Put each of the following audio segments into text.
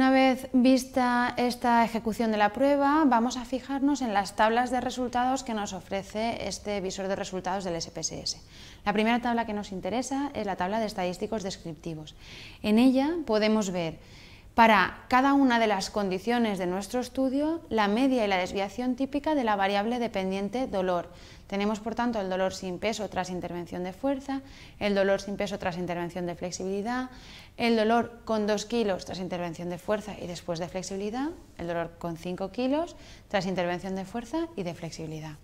Una vez vista esta ejecución de la prueba, vamos a fijarnos en las tablas de resultados que nos ofrece este visor de resultados del SPSS. La primera tabla que nos interesa es la tabla de estadísticos descriptivos. En ella podemos ver para cada una de las condiciones de nuestro estudio la media y la desviación típica de la variable dependiente dolor. Tenemos, por tanto, el dolor sin peso tras intervención de fuerza, el dolor sin peso tras intervención de flexibilidad, el dolor con 2 kilos tras intervención de fuerza y después de flexibilidad, el dolor con 5 kilos tras intervención de fuerza y de flexibilidad.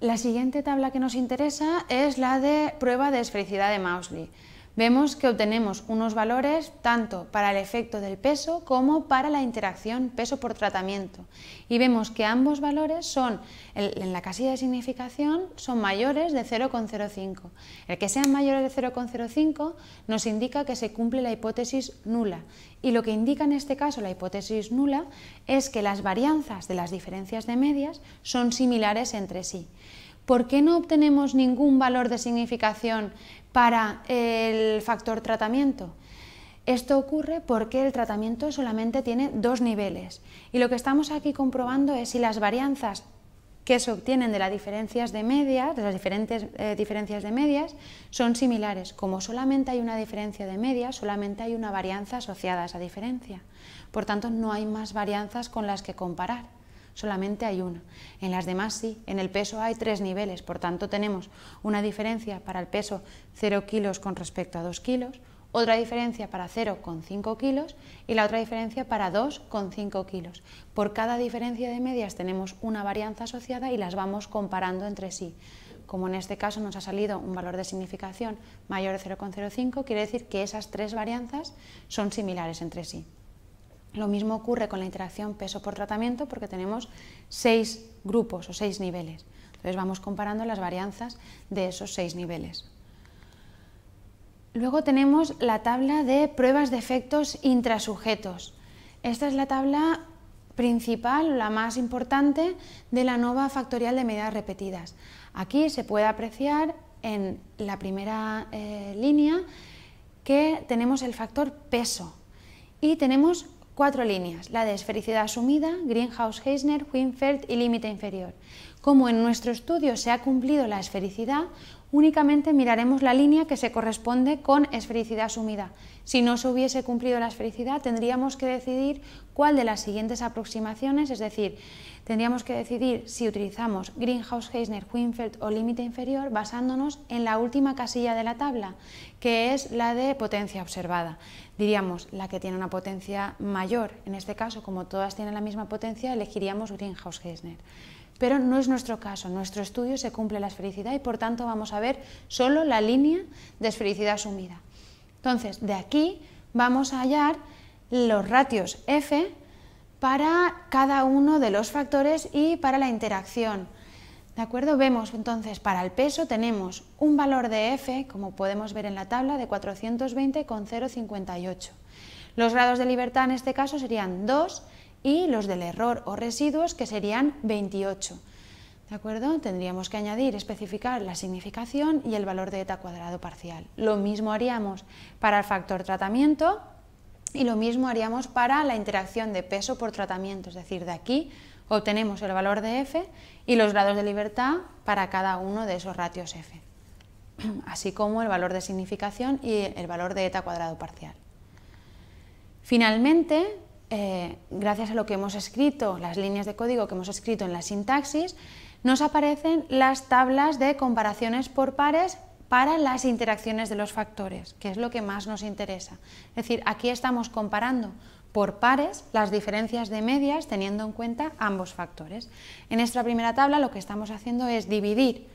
La siguiente tabla que nos interesa es la de prueba de esfericidad de Mausley vemos que obtenemos unos valores tanto para el efecto del peso como para la interacción peso por tratamiento. Y vemos que ambos valores son, en la casilla de significación, son mayores de 0,05. El que sean mayores de 0,05 nos indica que se cumple la hipótesis nula. Y lo que indica en este caso la hipótesis nula es que las varianzas de las diferencias de medias son similares entre sí. ¿Por qué no obtenemos ningún valor de significación para el factor tratamiento. Esto ocurre porque el tratamiento solamente tiene dos niveles y lo que estamos aquí comprobando es si las varianzas que se obtienen de las diferencias de medias, de las diferentes eh, diferencias de medias, son similares. Como solamente hay una diferencia de medias, solamente hay una varianza asociada a esa diferencia. Por tanto, no hay más varianzas con las que comparar solamente hay una. En las demás sí, en el peso hay tres niveles, por tanto tenemos una diferencia para el peso 0 kilos con respecto a 2 kilos, otra diferencia para 0,5 kilos y la otra diferencia para 2,5 kilos. Por cada diferencia de medias tenemos una varianza asociada y las vamos comparando entre sí. Como en este caso nos ha salido un valor de significación mayor de 0,05, quiere decir que esas tres varianzas son similares entre sí. Lo mismo ocurre con la interacción peso por tratamiento porque tenemos seis grupos o seis niveles. Entonces vamos comparando las varianzas de esos seis niveles. Luego tenemos la tabla de pruebas de efectos intrasujetos. Esta es la tabla principal, la más importante, de la nueva factorial de medidas repetidas. Aquí se puede apreciar en la primera eh, línea que tenemos el factor peso y tenemos cuatro líneas, la de esfericidad asumida, Greenhouse-Heisner, Winfeld y límite inferior, como en nuestro estudio se ha cumplido la esfericidad, únicamente miraremos la línea que se corresponde con esfericidad sumida. Si no se hubiese cumplido la esfericidad, tendríamos que decidir cuál de las siguientes aproximaciones, es decir, tendríamos que decidir si utilizamos Greenhouse, Heisner, Winfeld o límite inferior basándonos en la última casilla de la tabla, que es la de potencia observada. Diríamos la que tiene una potencia mayor, en este caso, como todas tienen la misma potencia, elegiríamos Greenhouse-Heisner pero no es nuestro caso. nuestro estudio se cumple la esfericidad y por tanto vamos a ver solo la línea de esfericidad sumida. Entonces, de aquí vamos a hallar los ratios f para cada uno de los factores y para la interacción. ¿De acuerdo? Vemos entonces para el peso tenemos un valor de f, como podemos ver en la tabla, de 420,058. Los grados de libertad en este caso serían 2 y los del error o residuos que serían 28. ¿De acuerdo? Tendríamos que añadir, especificar la significación y el valor de eta cuadrado parcial. Lo mismo haríamos para el factor tratamiento y lo mismo haríamos para la interacción de peso por tratamiento, es decir, de aquí obtenemos el valor de f y los grados de libertad para cada uno de esos ratios f, así como el valor de significación y el valor de eta cuadrado parcial. Finalmente, eh, gracias a lo que hemos escrito, las líneas de código que hemos escrito en la sintaxis, nos aparecen las tablas de comparaciones por pares para las interacciones de los factores, que es lo que más nos interesa. Es decir, aquí estamos comparando por pares las diferencias de medias teniendo en cuenta ambos factores. En esta primera tabla lo que estamos haciendo es dividir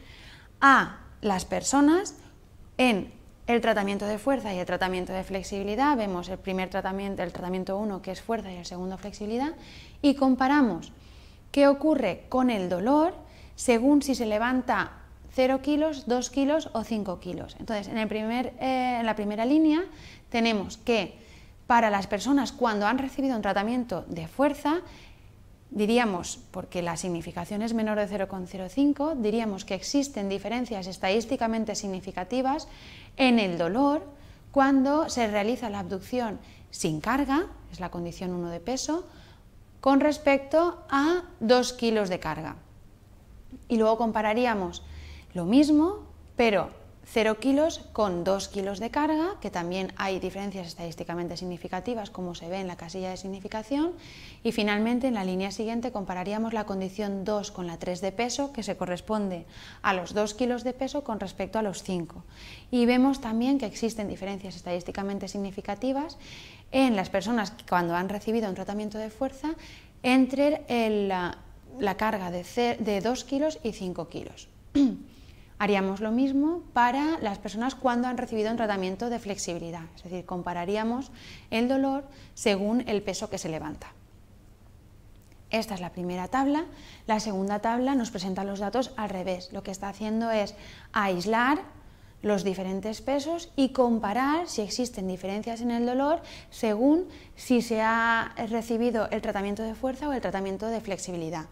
a las personas en el tratamiento de fuerza y el tratamiento de flexibilidad, vemos el primer tratamiento, el tratamiento 1 que es fuerza y el segundo flexibilidad, y comparamos qué ocurre con el dolor según si se levanta 0 kilos, 2 kilos o 5 kilos. Entonces, en, el primer, eh, en la primera línea tenemos que para las personas cuando han recibido un tratamiento de fuerza, diríamos, porque la significación es menor de 0,05, diríamos que existen diferencias estadísticamente significativas en el dolor cuando se realiza la abducción sin carga, es la condición 1 de peso, con respecto a 2 kilos de carga. Y luego compararíamos lo mismo, pero 0 kilos con 2 kilos de carga, que también hay diferencias estadísticamente significativas, como se ve en la casilla de significación. Y finalmente, en la línea siguiente, compararíamos la condición 2 con la 3 de peso, que se corresponde a los 2 kilos de peso con respecto a los 5. Y vemos también que existen diferencias estadísticamente significativas en las personas cuando han recibido un tratamiento de fuerza entre la, carga de, de 2 kilos y 5 kilos. Haríamos lo mismo para las personas cuando han recibido un tratamiento de flexibilidad, es decir, compararíamos el dolor según el peso que se levanta. Esta es la primera tabla. La segunda tabla nos presenta los datos al revés. Lo que está haciendo es aislar los diferentes pesos y comparar si existen diferencias en el dolor según si se ha recibido el tratamiento de fuerza o el tratamiento de flexibilidad.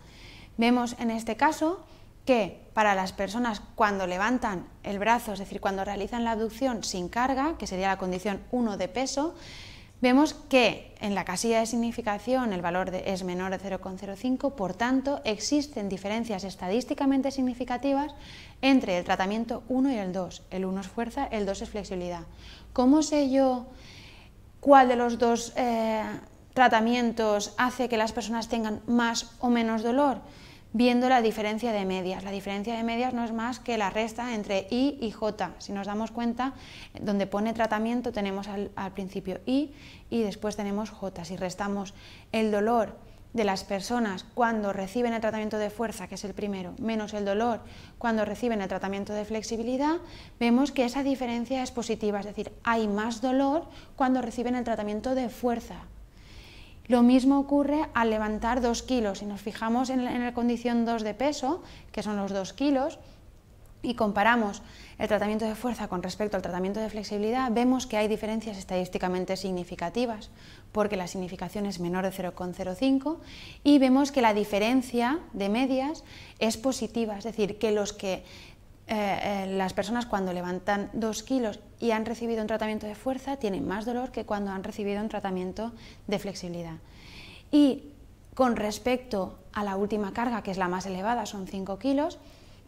Vemos en este caso que para las personas cuando levantan el brazo, es decir, cuando realizan la abducción sin carga, que sería la condición 1 de peso, vemos que en la casilla de significación el valor de, es menor de 0,05, por tanto existen diferencias estadísticamente significativas entre el tratamiento 1 y el 2. El 1 es fuerza, el 2 es flexibilidad. ¿Cómo sé yo cuál de los dos eh, tratamientos hace que las personas tengan más o menos dolor? viendo la diferencia de medias. La diferencia de medias no es más que la resta entre I y J. Si nos damos cuenta, donde pone tratamiento tenemos al, principio I y después tenemos J. Si restamos el dolor de las personas cuando reciben el tratamiento de fuerza, que es el primero, menos el dolor cuando reciben el tratamiento de flexibilidad, vemos que esa diferencia es positiva, es decir, hay más dolor cuando reciben el tratamiento de fuerza, lo mismo ocurre al levantar 2 kilos. Si nos fijamos en la, condición 2 de peso, que son los 2 kilos, y comparamos el tratamiento de fuerza con respecto al tratamiento de flexibilidad, vemos que hay diferencias estadísticamente significativas, porque la significación es menor de 0,05 y vemos que la diferencia de medias es positiva, es decir, que los que eh, eh, las personas cuando levantan 2 kilos y han recibido un tratamiento de fuerza tienen más dolor que cuando han recibido un tratamiento de flexibilidad. Y con respecto a la última carga, que es la más elevada, son 5 kilos,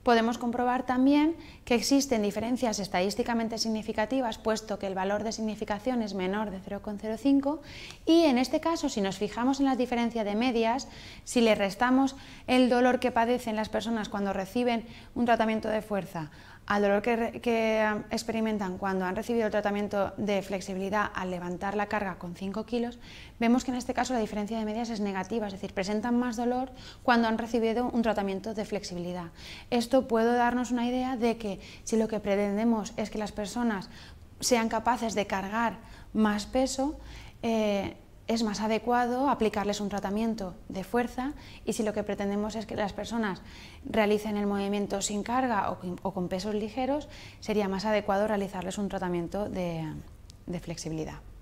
podemos comprobar también que existen diferencias estadísticamente significativas, puesto que el valor de significación es menor de 0,05, y en este caso, si nos fijamos en la diferencia de medias, si le restamos el dolor que padecen las personas cuando reciben un tratamiento de fuerza al dolor que, experimentan cuando han recibido el tratamiento de flexibilidad al levantar la carga con 5 kilos, vemos que en este caso la diferencia de medias es negativa, es decir, presentan más dolor cuando han recibido un tratamiento de flexibilidad. Esto puede darnos una idea de que si lo que pretendemos es que las personas sean capaces de cargar más peso, eh, es más adecuado aplicarles un tratamiento de fuerza y si lo que pretendemos es que las personas realicen el movimiento sin carga o, con pesos ligeros, sería más adecuado realizarles un tratamiento de flexibilidad.